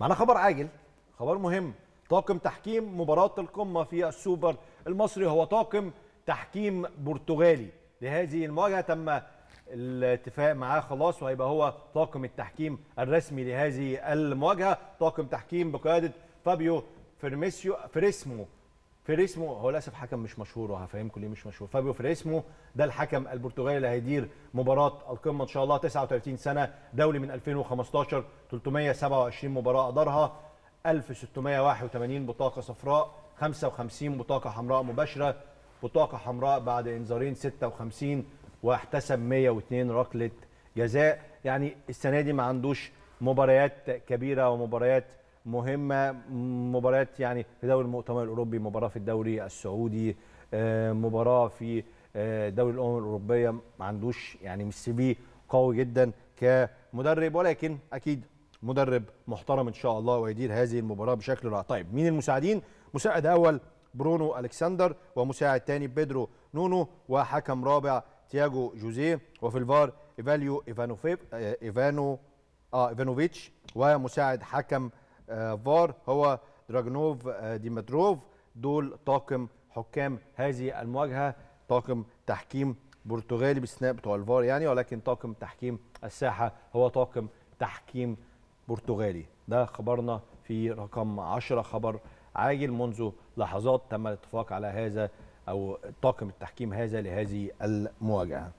معنا خبر عاجل خبر مهم طاقم تحكيم مباراة القمة في السوبر المصري هو طاقم تحكيم برتغالي لهذه المواجهة تم الاتفاق معاه خلاص وهيبقى هو طاقم التحكيم الرسمي لهذه المواجهة طاقم تحكيم بقيادة فابيو فيرميسيو فريسمو فيريسمو هو للاسف حكم مش مشهور وهفهمكم ليه مش مشهور فابيو فيريسمو ده الحكم البرتغالي اللي هيدير مباراه القمه ان شاء الله 39 سنه دولي من 2015 327 مباراه ادارها 1681 بطاقه صفراء 55 بطاقه حمراء مباشره بطاقه حمراء بعد انذارين 56 واحتسب 102 ركله جزاء يعني السنه دي ما عندوش مباريات كبيره ومباريات مهمه مباريات يعني في دوري المؤتمر الاوروبي مباراه في الدوري السعودي آه، مباراه في آه، دوري الامم الاوروبيه ما عندوش يعني مش سي في قوي جدا كمدرب ولكن اكيد مدرب محترم ان شاء الله ويدير هذه المباراه بشكل رائع طيب مين المساعدين مساعد اول برونو الكسندر ومساعد ثاني بيدرو نونو وحكم رابع تياجو جوزيه وفي الفار ايفاليو ايفانوفيف آه، ايفانو اه ايفانوفيتش ومساعد حكم آه، فار هو دراجنوف آه، ديمتروف دول طاقم حكام هذه المواجهه طاقم تحكيم برتغالي باستثناء بتوع الفار يعني ولكن طاقم تحكيم الساحه هو طاقم تحكيم برتغالي ده خبرنا في رقم 10 خبر عاجل منذ لحظات تم الاتفاق على هذا او طاقم التحكيم هذا لهذه المواجهه